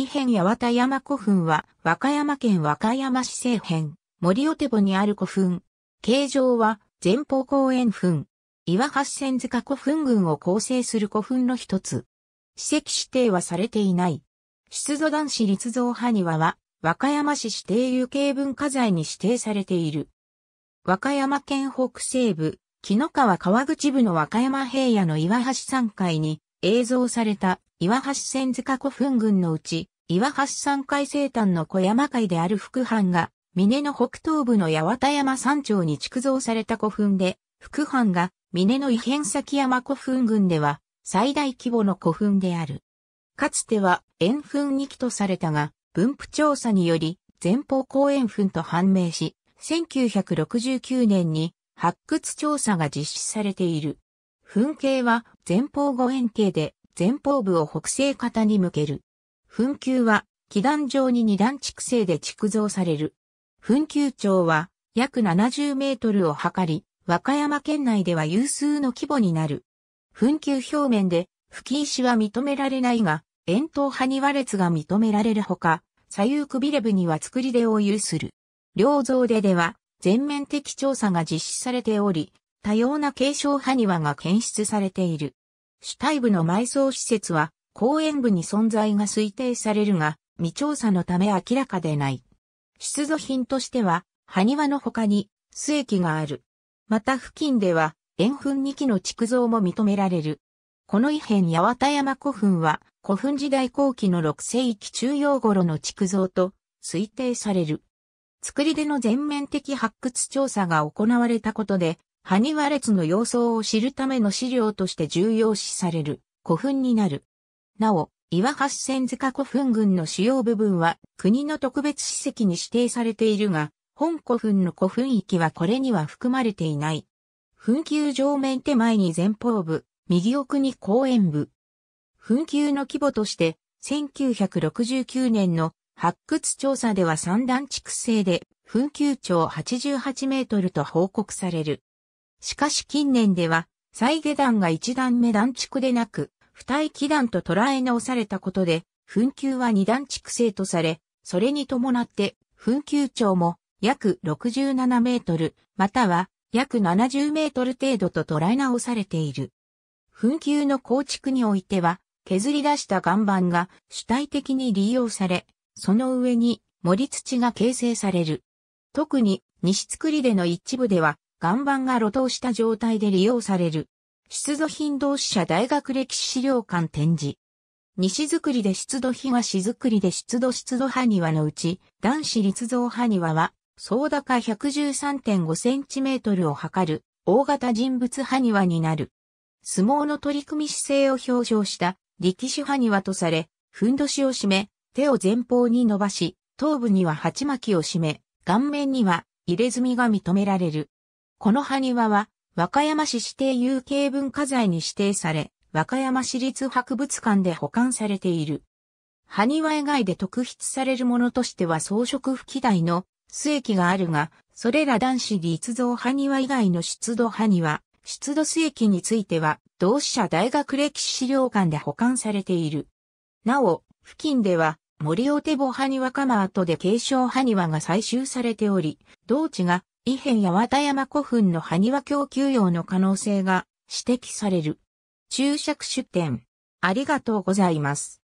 伊辺八幡山古墳は、和歌山県和歌山市西辺、森尾手ぼにある古墳。形状は、前方後円墳。岩橋仙塚古墳群を構成する古墳の一つ。史跡指定はされていない。出土男子立像埴輪は、和歌山市指定有形文化財に指定されている。和歌山県北西部、紀の川川口部の和歌山平野の岩橋山階に、映像された岩橋千塚古墳群のうち、岩橋山海西端の小山海である福藩が、峰の北東部の八幡山山頂に築造された古墳で、福藩が峰の異変先山古墳群では、最大規模の古墳である。かつては、円墳2期とされたが、分布調査により、前方後円墳と判明し、1969年に発掘調査が実施されている。墳形は前方後円形で、前方部を北西方に向ける。墳丘は、気団状に二段築成で築造される。墳丘町は、約70メートルを測り、和歌山県内では有数の規模になる。墳丘表面で、吹石は認められないが、円筒埴輪列が認められるほか、左右くびれ部には作り手を有する。両造出では、全面的調査が実施されており、多様な継承埴輪が検出されている。主体部の埋葬施設は公園部に存在が推定されるが、未調査のため明らかでない。出土品としては、埴輪の他に、須液がある。また付近では、円墳2基の築造も認められる。この異変八幡山古墳は、古墳時代後期の6世紀中央頃の築造と推定される。作り手の全面的発掘調査が行われたことで、埴輪列の様相を知るための資料として重要視される古墳になる。なお、岩橋千塚古墳群の主要部分は国の特別史跡に指定されているが、本古墳の古墳域はこれには含まれていない。墳丘上面手前に前方部、右奥に公園部。墳丘の規模として、1969年の発掘調査では三段築成で、墳丘長88メートルと報告される。しかし近年では、再下段が一段目段築でなく、二基段と捉え直されたことで、紛糾は二段築制とされ、それに伴って、紛糾長も約67メートル、または約70メートル程度と捉え直されている。紛糾の構築においては、削り出した岩盤が主体的に利用され、その上に盛り土が形成される。特に西造りでの一部では岩盤が露頭した状態で利用される。出土品同志社大学歴史資料館展示。西造りで出土東造りで出土出土埴輪のうち、男子立像埴輪は、総高1 1 3 5トルを測る大型人物埴輪になる。相撲の取り組み姿勢を表彰した力士埴輪とされ、ふんどしを締め、手を前方に伸ばし、頭部には鉢巻きを締め、顔面には入れ墨が認められる。この埴輪は、和歌山市指定有形文化財に指定され、和歌山市立博物館で保管されている。埴輪以外で特筆されるものとしては装飾吹記台の須液があるが、それら男子立像埴輪以外の出土埴輪、出土須液については、同志社大学歴史資料館で保管されている。なお、付近では、森尾手母埴輪釜跡で継承埴輪が採集されており、同地が異変や和田山古墳の埴輪供給用の可能性が指摘される。注釈出典。ありがとうございます。